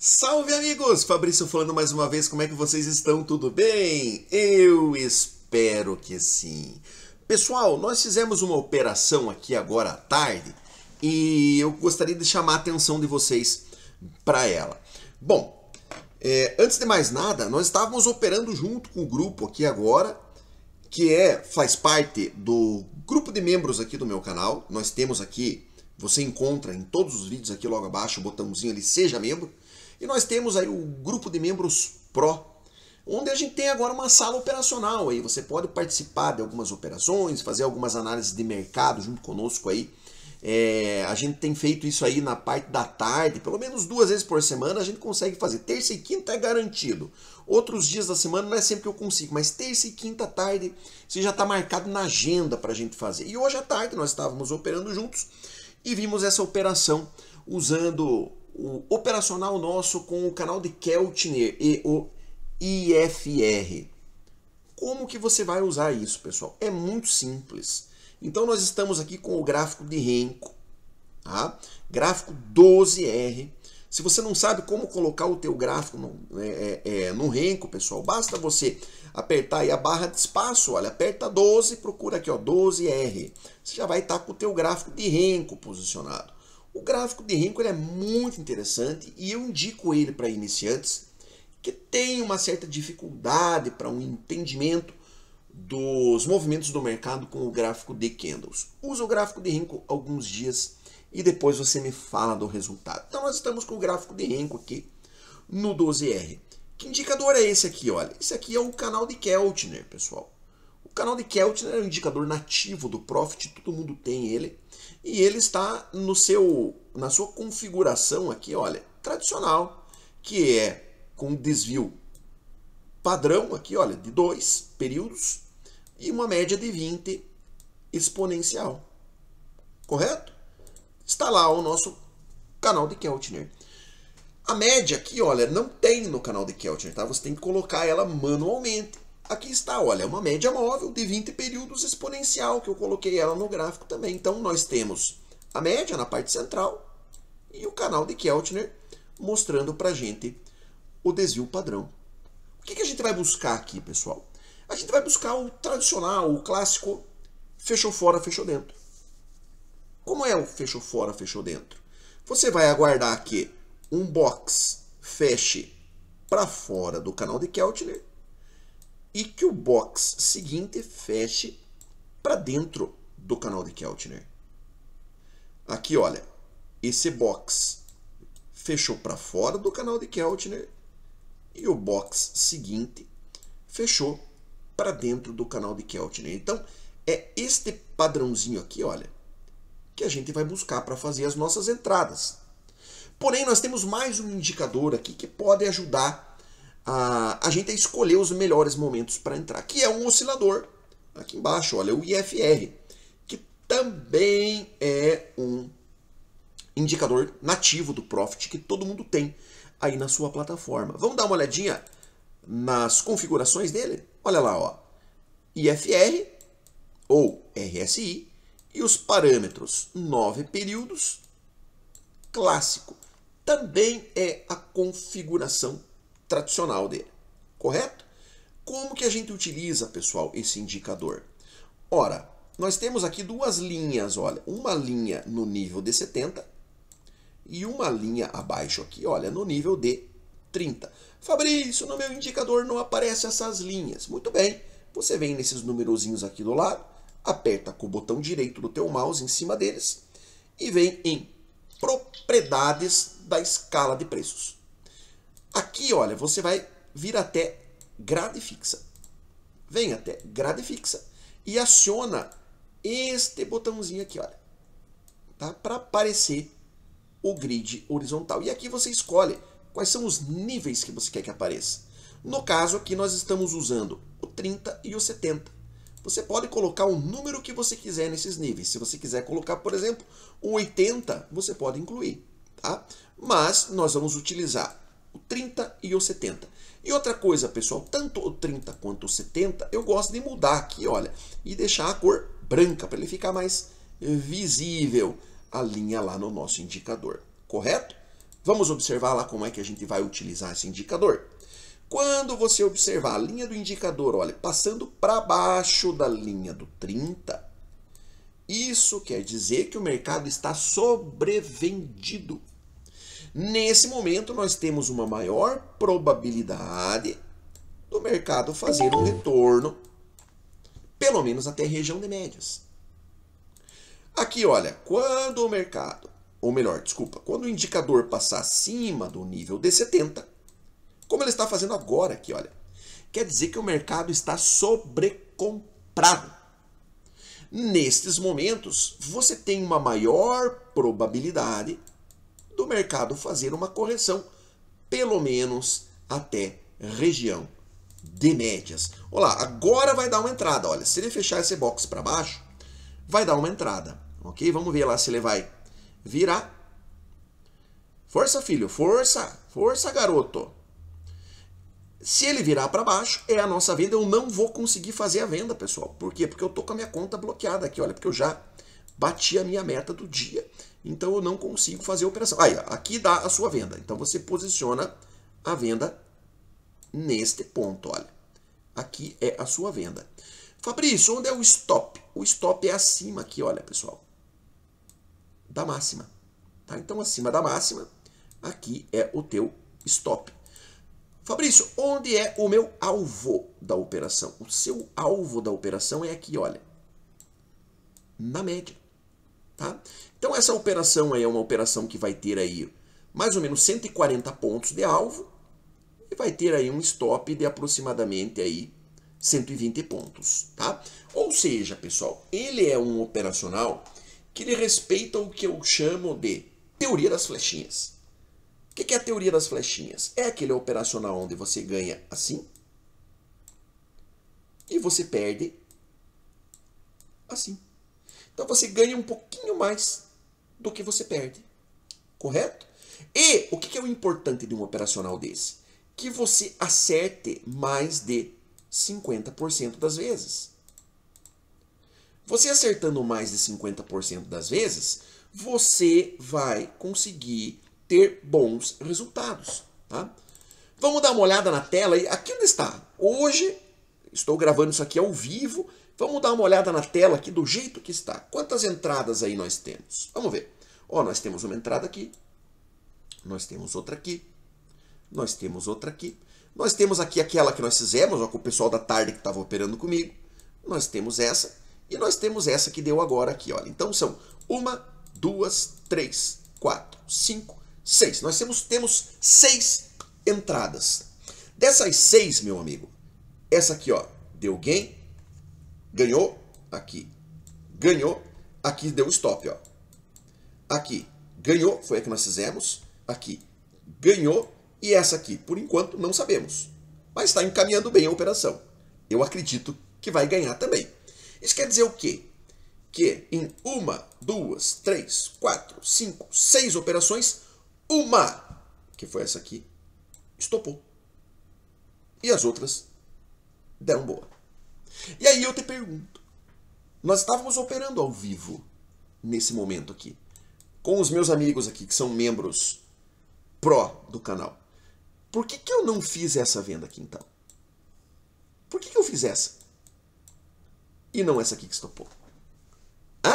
Salve amigos! Fabrício falando mais uma vez, como é que vocês estão? Tudo bem? Eu espero que sim. Pessoal, nós fizemos uma operação aqui agora à tarde e eu gostaria de chamar a atenção de vocês para ela. Bom, é, antes de mais nada, nós estávamos operando junto com o grupo aqui agora, que é faz parte do grupo de membros aqui do meu canal. Nós temos aqui, você encontra em todos os vídeos aqui logo abaixo o botãozinho ali Seja Membro. E nós temos aí o grupo de membros Pro, onde a gente tem agora uma sala operacional aí. Você pode participar de algumas operações, fazer algumas análises de mercado junto conosco aí. É, a gente tem feito isso aí na parte da tarde, pelo menos duas vezes por semana a gente consegue fazer. Terça e quinta é garantido. Outros dias da semana não é sempre que eu consigo, mas terça e quinta tarde você já está marcado na agenda para a gente fazer. E hoje à tarde nós estávamos operando juntos e vimos essa operação usando o operacional nosso com o canal de Keltner e o IFR. Como que você vai usar isso, pessoal? É muito simples. Então nós estamos aqui com o gráfico de Renko, tá? gráfico 12R. Se você não sabe como colocar o teu gráfico no, é, é, é, no Renko, pessoal, basta você apertar aí a barra de espaço, olha, aperta 12, procura aqui, ó, 12R. Você já vai estar com o teu gráfico de Renko posicionado. O gráfico de Renko é muito interessante e eu indico ele para iniciantes que tem uma certa dificuldade para um entendimento dos movimentos do mercado com o gráfico de candles. Usa o gráfico de Renko alguns dias e depois você me fala do resultado. Então nós estamos com o gráfico de Renko aqui no 12R. Que indicador é esse aqui, olha? Esse aqui é o canal de Keltner, pessoal canal de Keltner né, é um indicador nativo do Profit, todo mundo tem ele. E ele está no seu, na sua configuração aqui, olha, tradicional, que é com desvio padrão aqui, olha, de dois períodos e uma média de 20 exponencial. Correto? Está lá o nosso canal de Keltner. A média aqui, olha, não tem no canal de Keltner, tá? Você tem que colocar ela manualmente. Aqui está, olha, é uma média móvel de 20 períodos exponencial, que eu coloquei ela no gráfico também. Então, nós temos a média na parte central e o canal de Keltner mostrando para a gente o desvio padrão. O que, que a gente vai buscar aqui, pessoal? A gente vai buscar o tradicional, o clássico, fechou fora, fechou dentro. Como é o fechou fora, fechou dentro? Você vai aguardar que um box feche para fora do canal de Keltner e que o box seguinte feche para dentro do canal de Keltner. Aqui, olha, esse box fechou para fora do canal de Keltner e o box seguinte fechou para dentro do canal de Keltner. Então, é este padrãozinho aqui, olha, que a gente vai buscar para fazer as nossas entradas. Porém, nós temos mais um indicador aqui que pode ajudar a, a gente a escolher os melhores momentos para entrar, que é um oscilador. Aqui embaixo, olha, o IFR, que também é um indicador nativo do Profit que todo mundo tem aí na sua plataforma. Vamos dar uma olhadinha nas configurações dele? Olha lá, ó. IFR ou RSI e os parâmetros nove períodos clássico. Também é a configuração tradicional dele, correto? Como que a gente utiliza, pessoal, esse indicador? Ora, nós temos aqui duas linhas, olha, uma linha no nível de 70 e uma linha abaixo aqui, olha, no nível de 30. Fabrício, no meu indicador não aparece essas linhas. Muito bem, você vem nesses numerozinhos aqui do lado, aperta com o botão direito do teu mouse em cima deles e vem em propriedades da escala de preços. Aqui, olha, você vai vir até grade fixa. Vem até grade fixa e aciona este botãozinho aqui, olha. Tá? Para aparecer o grid horizontal. E aqui você escolhe quais são os níveis que você quer que apareça. No caso aqui nós estamos usando o 30 e o 70. Você pode colocar o número que você quiser nesses níveis. Se você quiser colocar, por exemplo, um 80, você pode incluir. Tá? Mas nós vamos utilizar o 30 e o 70. E outra coisa, pessoal, tanto o 30 quanto o 70, eu gosto de mudar aqui, olha, e deixar a cor branca para ele ficar mais visível a linha lá no nosso indicador, correto? Vamos observar lá como é que a gente vai utilizar esse indicador. Quando você observar a linha do indicador, olha, passando para baixo da linha do 30, isso quer dizer que o mercado está sobrevendido. Nesse momento, nós temos uma maior probabilidade do mercado fazer um retorno, pelo menos até região de médias. Aqui, olha, quando o mercado, ou melhor, desculpa, quando o indicador passar acima do nível de 70, como ele está fazendo agora aqui, olha, quer dizer que o mercado está sobrecomprado. Nestes momentos, você tem uma maior probabilidade do mercado fazer uma correção, pelo menos até região de médias. Olá, agora vai dar uma entrada, olha, se ele fechar esse box para baixo, vai dar uma entrada, ok? Vamos ver lá se ele vai virar. Força, filho, força, força, garoto. Se ele virar para baixo, é a nossa venda, eu não vou conseguir fazer a venda, pessoal. Por quê? Porque eu tô com a minha conta bloqueada aqui, olha, porque eu já bati a minha meta do dia, então eu não consigo fazer a operação. Aí, aqui dá a sua venda. Então você posiciona a venda neste ponto, olha. Aqui é a sua venda. Fabrício, onde é o stop? O stop é acima aqui, olha, pessoal. Da máxima. Tá? Então, acima da máxima, aqui é o teu stop. Fabrício, onde é o meu alvo da operação? O seu alvo da operação é aqui, olha. Na média. Tá? Então essa operação aí é uma operação que vai ter aí mais ou menos 140 pontos de alvo e vai ter aí um stop de aproximadamente aí 120 pontos, tá? Ou seja, pessoal, ele é um operacional que ele respeita o que eu chamo de teoria das flechinhas. O que é a teoria das flechinhas? É aquele operacional onde você ganha assim e você perde assim. Então você ganha um pouquinho mais do que você perde. Correto? E o que é o importante de um operacional desse? Que você acerte mais de 50% das vezes. Você acertando mais de 50% das vezes, você vai conseguir ter bons resultados. Tá? Vamos dar uma olhada na tela. Aqui onde está. Hoje, estou gravando isso aqui ao vivo, Vamos dar uma olhada na tela aqui do jeito que está. Quantas entradas aí nós temos? Vamos ver. Ó, nós temos uma entrada aqui, nós temos outra aqui, nós temos outra aqui, nós temos aqui aquela que nós fizemos, ó, com o pessoal da tarde que estava operando comigo, nós temos essa e nós temos essa que deu agora aqui, olha. Então são uma, duas, três, quatro, cinco, seis. Nós temos, temos seis entradas. Dessas seis, meu amigo, essa aqui, ó, deu gain, Ganhou, aqui. Ganhou, aqui deu stop, ó. Aqui, ganhou, foi a que nós fizemos. Aqui, ganhou. E essa aqui, por enquanto, não sabemos. Mas está encaminhando bem a operação. Eu acredito que vai ganhar também. Isso quer dizer o quê? Que em uma, duas, três, quatro, cinco, seis operações, uma, que foi essa aqui, estopou. E as outras deram boa. E aí eu te pergunto: nós estávamos operando ao vivo nesse momento aqui, com os meus amigos aqui que são membros pró do canal. Por que, que eu não fiz essa venda aqui então? Por que, que eu fiz essa? E não essa aqui que estopou? Hã?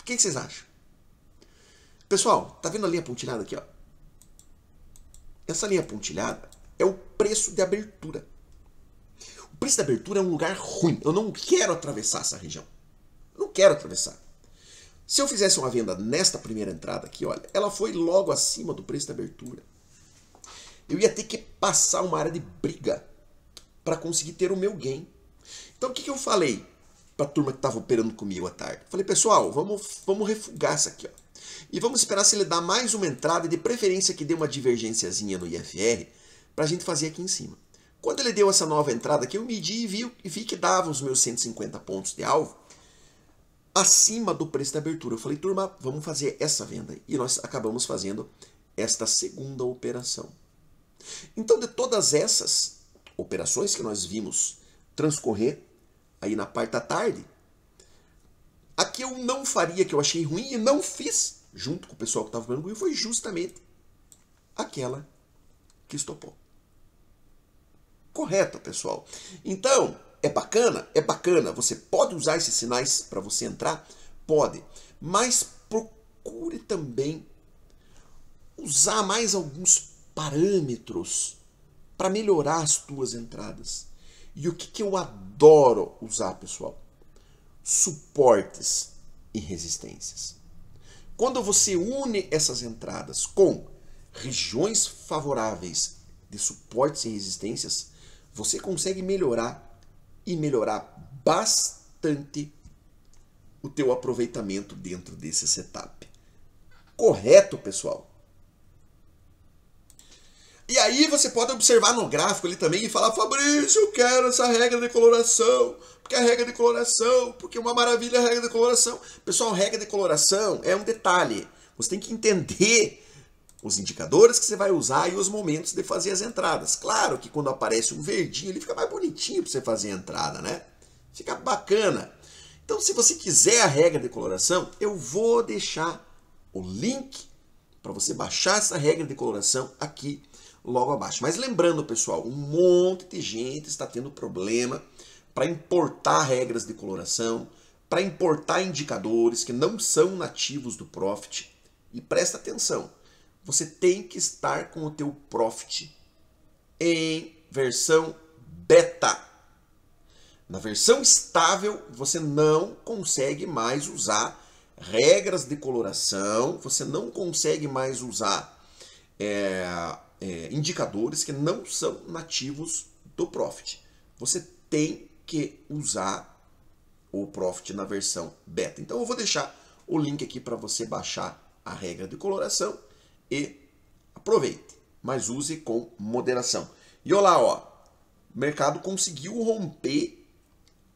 O que, que vocês acham? Pessoal, tá vendo a linha pontilhada aqui, ó? Essa linha pontilhada é o preço de abertura. Príncipe da Abertura é um lugar ruim. Eu não quero atravessar essa região. Eu não quero atravessar. Se eu fizesse uma venda nesta primeira entrada aqui, olha, ela foi logo acima do preço da abertura. Eu ia ter que passar uma área de briga para conseguir ter o meu gain. Então o que, que eu falei para a turma que estava operando comigo à tarde? Falei, pessoal, vamos, vamos refugar isso aqui. Ó. E vamos esperar se ele dá mais uma entrada, e de preferência que dê uma divergênciazinha no IFR, para a gente fazer aqui em cima. Quando ele deu essa nova entrada aqui, eu medi e vi, vi que dava os meus 150 pontos de alvo acima do preço da abertura. Eu falei, turma, vamos fazer essa venda. E nós acabamos fazendo esta segunda operação. Então, de todas essas operações que nós vimos transcorrer aí na parte da tarde, a que eu não faria, que eu achei ruim e não fiz, junto com o pessoal que estava falando comigo, foi justamente aquela que estopou correta, pessoal. Então, é bacana? É bacana. Você pode usar esses sinais para você entrar? Pode. Mas procure também usar mais alguns parâmetros para melhorar as tuas entradas. E o que, que eu adoro usar, pessoal? Suportes e resistências. Quando você une essas entradas com regiões favoráveis de suportes e resistências, você consegue melhorar e melhorar bastante o teu aproveitamento dentro desse setup. Correto, pessoal? E aí você pode observar no gráfico ali também e falar, Fabrício, eu quero essa regra de coloração, porque a é regra de coloração, porque é uma maravilha a regra de coloração. Pessoal, regra de coloração é um detalhe. Você tem que entender os indicadores que você vai usar e os momentos de fazer as entradas. Claro que quando aparece um verdinho, ele fica mais bonitinho para você fazer a entrada, né? Fica bacana. Então, se você quiser a regra de coloração, eu vou deixar o link para você baixar essa regra de coloração aqui logo abaixo. Mas lembrando, pessoal, um monte de gente está tendo problema para importar regras de coloração, para importar indicadores que não são nativos do Profit. E presta atenção, você tem que estar com o teu Profit em versão beta. Na versão estável, você não consegue mais usar regras de coloração, você não consegue mais usar é, é, indicadores que não são nativos do Profit. Você tem que usar o Profit na versão beta. Então eu vou deixar o link aqui para você baixar a regra de coloração e aproveite, mas use com moderação. E olha lá, ó, o mercado conseguiu romper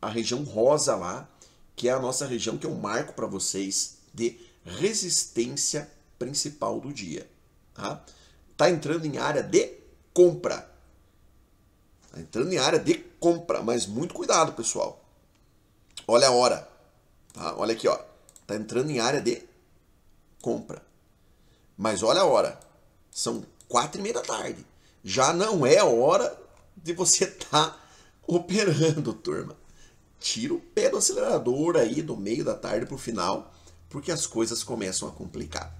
a região rosa lá, que é a nossa região que eu é marco para vocês de resistência principal do dia. Tá? tá entrando em área de compra. Tá entrando em área de compra, mas muito cuidado, pessoal. Olha a hora. Tá? Olha aqui, ó. Tá entrando em área de compra. Mas olha a hora. São quatro e meia da tarde. Já não é hora de você estar tá operando, turma. Tira o pé do acelerador aí do meio da tarde para o final, porque as coisas começam a complicar.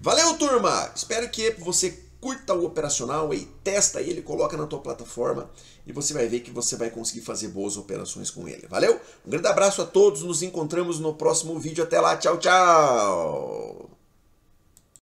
Valeu, turma! Espero que você curta o operacional e testa ele, coloca na tua plataforma e você vai ver que você vai conseguir fazer boas operações com ele. Valeu? Um grande abraço a todos, nos encontramos no próximo vídeo. Até lá, tchau, tchau!